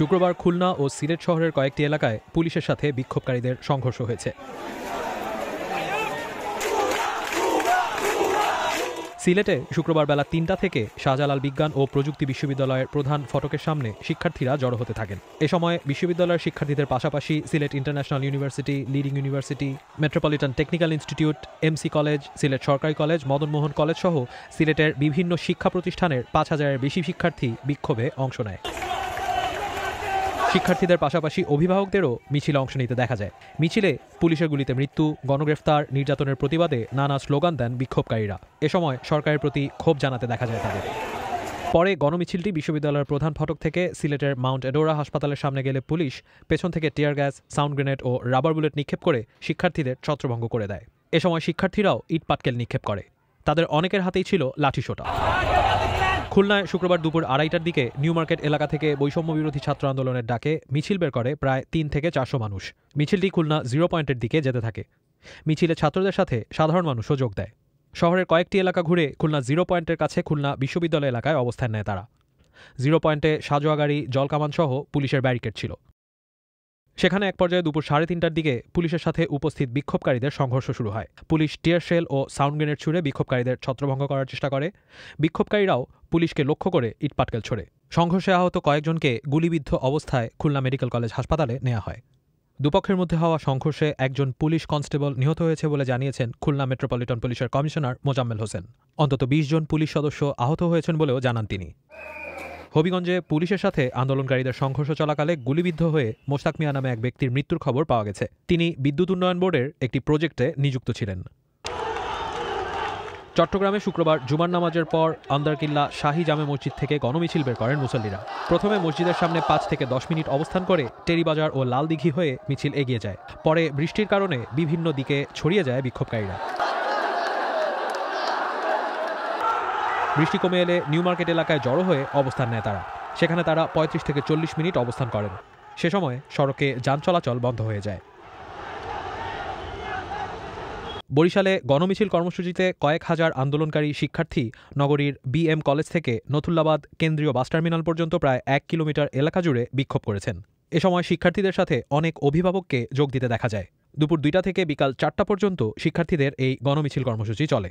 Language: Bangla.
শুক্রবার খুলনা ও সিলেট শহরের কয়েকটি এলাকায় পুলিশের সাথে বিক্ষোভকারীদের সংঘর্ষ হয়েছে সিলেটে শুক্রবার বেলা তিনটা থেকে শাহজালাল বিজ্ঞান ও প্রযুক্তি বিশ্ববিদ্যালয়ের প্রধান ফটকের সামনে শিক্ষার্থীরা জড়ো হতে থাকেন এ সময় বিশ্ববিদ্যালয়ের শিক্ষার্থীদের পাশাপাশি Sylhet international university leading university metropolitan technical institute MC college Sylhet সরকারি কলেজ মদনমোহন কলেজ সহ সিলেটের বিভিন্ন শিক্ষা প্রতিষ্ঠানের পাঁচ হাজারের বেশি শিক্ষার্থী বিক্ষোভে অংশ নেয় শিক্ষার্থীদের পাশাপাশি অভিভাবকদেরও মিছিলে অংশ নিতে দেখা যায় মিছিলে পুলিশের গুলিতে মৃত্যু গণগ্রেফতার নির্যাতনের প্রতিবাদে নানা স্লোগান দেন বিক্ষোভকারীরা এ সময় সরকারের প্রতি ক্ষোভ জানাতে দেখা যায় তাদের পরে গণমিছিলটি বিশ্ববিদ্যালয়ের প্রধান ফটক থেকে সিলেটের মাউন্ট এডোরা হাসপাতালের সামনে গেলে পুলিশ পেছন থেকে টিয়ার গ্যাস সাউন্ড গ্রেনেড ও রাবার বুলেট নিক্ষেপ করে শিক্ষার্থীদের ছত্রভঙ্গ করে দেয় এ সময় শিক্ষার্থীরাও ইট পাটকেল নিক্ষেপ করে তাদের অনেকের হাতেই ছিল লাঠিসোটা খুলনায় শুক্রবার দুপুর আড়াইটার দিকে নিউ মার্কেট এলাকা থেকে বৈষম্য বিরোধী ছাত্র আন্দোলনের ডাকে মিছিল বের করে প্রায় তিন থেকে চারশো মানুষ মিছিলটি খুলনা জিরো পয়েন্টের দিকে যেতে থাকে মিছিলে ছাত্রদের সাথে সাধারণ মানুষও যোগ দেয় শহরের কয়েকটি এলাকা ঘুরে খুলনা জিরো পয়েন্টের কাছে খুলনা বিশ্ববিদ্যালয় এলাকায় অবস্থান নেয় তারা জিরো পয়েন্টে সাজোয়া গাড়ি জলকামানসহ পুলিশের ব্যারিকেড ছিল সেখানে এক পর্যায়ে দুপুর সাড়ে তিনটার দিকে পুলিশের সাথে উপস্থিত বিক্ষোভকারীদের সংঘর্ষ শুরু হয় পুলিশ টিয়ারশেল ও সাউন্ড গ্রেনেড ছুড়ে বিক্ষোভকারীদের ছত্রভঙ্গ করার চেষ্টা করে বিক্ষোভকারীরাও পুলিশকে লক্ষ্য করে ইটপাটকেল ছোড়ে সংঘর্ষে আহত কয়েকজনকে গুলিবিদ্ধ অবস্থায় খুলনা মেডিকেল কলেজ হাসপাতালে নেওয়া হয় দুপক্ষের মধ্যে হওয়া সংঘর্ষে একজন পুলিশ কনস্টেবল নিহত হয়েছে বলে জানিয়েছেন খুলনা মেট্রোপলিটন পুলিশের কমিশনার মোজাম্মেল হোসেন অন্তত বিশ জন পুলিশ সদস্য আহত হয়েছেন বলেও জানান তিনি হবিগঞ্জে পুলিশের সাথে আন্দোলনকারীদের সংঘর্ষ চলাকালে গুলিবিদ্ধ হয়ে মোস্তাক মিয়া নামে এক ব্যক্তির মৃত্যুর খবর পাওয়া গেছে তিনি বিদ্যুৎ উন্নয়ন বোর্ডের একটি প্রজেক্টে নিযুক্ত ছিলেন চট্টগ্রামে শুক্রবার জুমার নামাজের পর আন্দারকিল্লা শাহী জামে মসজিদ থেকে গণমিছিল বের করেন মুসল্লিরা প্রথমে মসজিদের সামনে পাঁচ থেকে দশ মিনিট অবস্থান করে টেরিবাজার ও লালদিঘি হয়ে মিছিল এগিয়ে যায় পরে বৃষ্টির কারণে বিভিন্ন দিকে ছড়িয়ে যায় বিক্ষোভকারীরা বৃষ্টি কমে এলে নিউ মার্কেট এলাকায় জড়ো হয়ে অবস্থান নেয় তারা সেখানে তারা ৩৫ থেকে চল্লিশ মিনিট অবস্থান করেন সে সময় সড়কে যান চলাচল বন্ধ হয়ে যায় বরিশালে গণমিছিল কর্মসূচিতে কয়েক হাজার আন্দোলনকারী শিক্ষার্থী নগরীর বিএম কলেজ থেকে নথুল্লাবাদ কেন্দ্রীয় বাস টার্মিনাল পর্যন্ত প্রায় এক কিলোমিটার এলাকা জুড়ে বিক্ষোভ করেছেন এ সময় শিক্ষার্থীদের সাথে অনেক অভিভাবককে যোগ দিতে দেখা যায় দুপুর দুইটা থেকে বিকাল চারটা পর্যন্ত শিক্ষার্থীদের এই গণমিছিল কর্মসূচি চলে